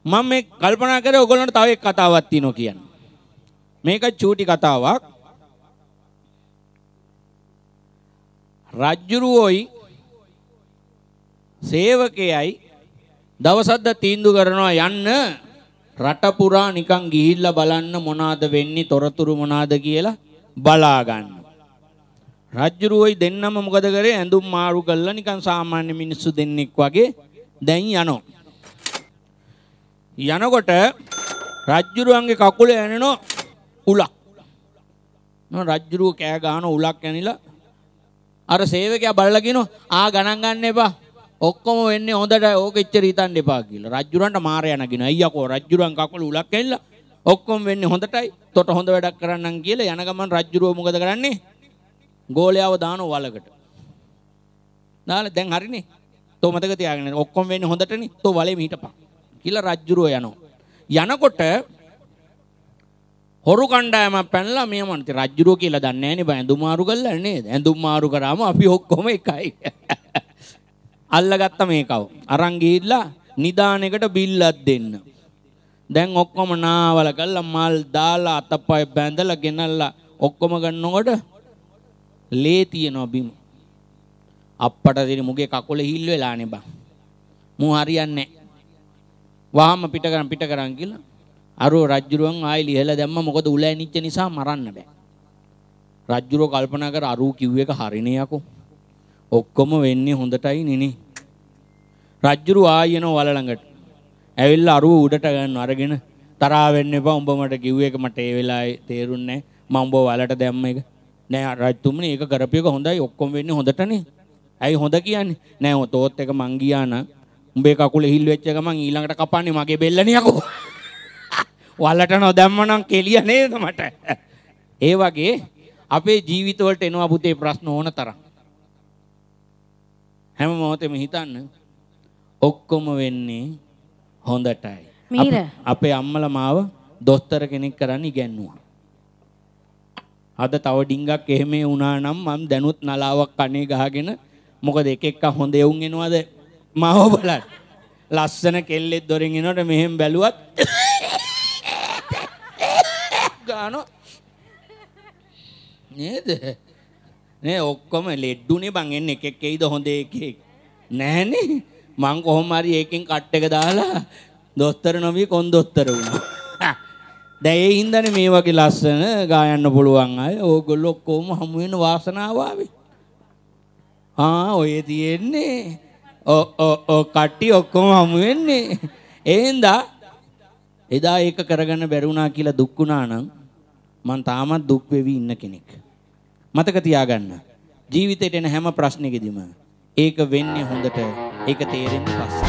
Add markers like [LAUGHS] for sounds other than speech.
මම මේ කල්පනා කරේ ඔයගොල්ලන්ට තව එක කතාවක් තියෙනවා කියන්න. මේක චූටි කතාවක්. රජ්ජුරුවෝයි සේවකයයි දවසද්ද තීන්දුව කරනවා යන්න රට පුරා නිකන් ගිහිල්ලා බලන්න මොනවාද වෙන්නේ තොරතුරු මොනවාද කියලා බලා ගන්න. රජ්ජුරුවෝයි දෙන්නම මොකද කරේ ඇඳුම් මාරු කරලා නිකන් සාමාන්‍ය මිනිස්සු දෙන්නෙක් වගේ දැන් යනවා. යනකොට රජ්ජුරුවන්ගේ කකුල ඇනෙන උලක් රජ්ජුරුව කෑ ගාන උලක් ඇනිලා අර සේවකයා බලලා කියනවා ආ ගණන් ගන්න එපා ඔක්කොම වෙන්නේ හොඳට ඕක ඉච්චර හිතන්න එපා කියලා රජ්ජුරන්ට මාර යනගෙන අයියකෝ රජ්ජුරුවන් කකුල උලක් ඇනිලා ඔක්කොම වෙන්නේ හොඳටයි තොට හොඳ වැඩක් කරන්නම් කියලා යන ගමන් රජ්ජුරුව මොකද කරන්නේ ගෝලයාව දානවා වලකට දාලා දැන් හරිනේ තෝ මතක තියාගෙන ඔක්කොම වෙන්නේ හොඳටනේ තෝ වලේ මිහිටපන් කියලා රජ්ජුරුව යනවා. යනකොට හොරු කණ්ඩායම පැනලා මේ මන්ති රජ්ජුරුව කියලා දන්නේ නැහැ නේ ඇඳුම් මාරු කරලා නේද? ඇඳුම් මාරු කරාම අපි ඔක්කොම එකයි. [LAUGHS] අල්ලගත්ත මේකව. අරන් ගිහිල්ලා නිදානෙකට බිල්ලක් දෙන්න. දැන් ඔක්කොම නාවල කරලා මල් දාලා අතපය බැඳලා ගෙනල්ලා ඔක්කොම ගන්නකොට ලේ තියෙනවා බිම. අප්පට දෙන මුගේ කකුල හිල් වෙලා නේ බං. මූ හරියන්නේ නැහැ. වහම පිට කරන් පිට කරන් කියලා අරෝ රජ්ජුරුවන් ආයි ලිහලා දැම්ම මොකද උල ඇනිච්ච නිසා මරන්න බෑ. රජ්ජුරුව කල්පනා කර අරූ කිව් එක හරිනේ යකෝ. ඔක්කොම වෙන්නේ හොඳටයි නෙනේ. රජ්ජුරුව ආයි එනවා වල ළඟට. ඇවිල්ලා අරූ උඩට ගන්න අරගෙන තරහා වෙන්න එපා උඹ මට කිව් එක මට ඒ වෙලාවේ තේරුන්නේ නැහැ. මම උඹ වලට දැම්ම එක. නෑ රජතුමනි ඒක කරපියක හොඳයි ඔක්කොම වෙන්නේ හොඳටනේ. ඇයි හොඳ කියන්නේ? නෑ තෝත් එක මං ගියා නම් උඹේ කකුල හිල් වෙච්ච ගමන් ඊළඟට කපන්නේ මගේ බෙල්ලනියකෝ. [LAUGHS] වලට නොදැම්මනම් කෙලිය නේද මට. [LAUGHS] ඒ වගේ අපේ ජීවිතවලට එනවා පුතේ ප්‍රශ්න ඕන තරම්. හැම මොහොතෙම හිතන්න ඔක්කොම වෙන්නේ හොඳටයි. මීර අපේ අම්මලා මාව දොස්තර කෙනෙක් කරන්න ඉගැන්නුවා. අද තව ඩිංගක් එහෙම වුණා නම් මම දැනුත් නලාවක් කනේ ගහගෙන මොකද එක එක හොඳ එවුන් එනවාද මව බලන්න. ලස්සන කෙල්ලෙක් දොරින් එනකොට මෙහෙම බැලුවත් ගානෝ නේද? නේ ඔක්කොම ලෙඩ්ඩුනේ බං එන්නේ එක එක එයිද හොඳ එකේ. නෑනේ. මං කොහොම හරි ඒකෙන් කට් එක දාලා දොස්තර නොවී කොන්දොස්තර වුණා. දැන් ඒ හින්දානේ මේ වගේ ලස්සන ගායන්න පුළුවන් අය ඕගොල්ලෝ ඔක්කොම හමු වෙන වාසනාව ආවේ. ආ ඔය තියෙන්නේ ඕ කට්ටි ඔක්කොම හමු වෙන්නේ. එහෙන්දා එදා ඒක කරගන්න බැරුණා කියලා දුක් වුණා නම් මං තාමත් දුක් වෙවි ඉන්න කෙනෙක්. මතක තියාගන්න. ජීවිතේට එන හැම ප්‍රශ්නෙකදීම ඒක වෙන්නේ හොඳට ඒක තේරෙන්නේ පස්සේ.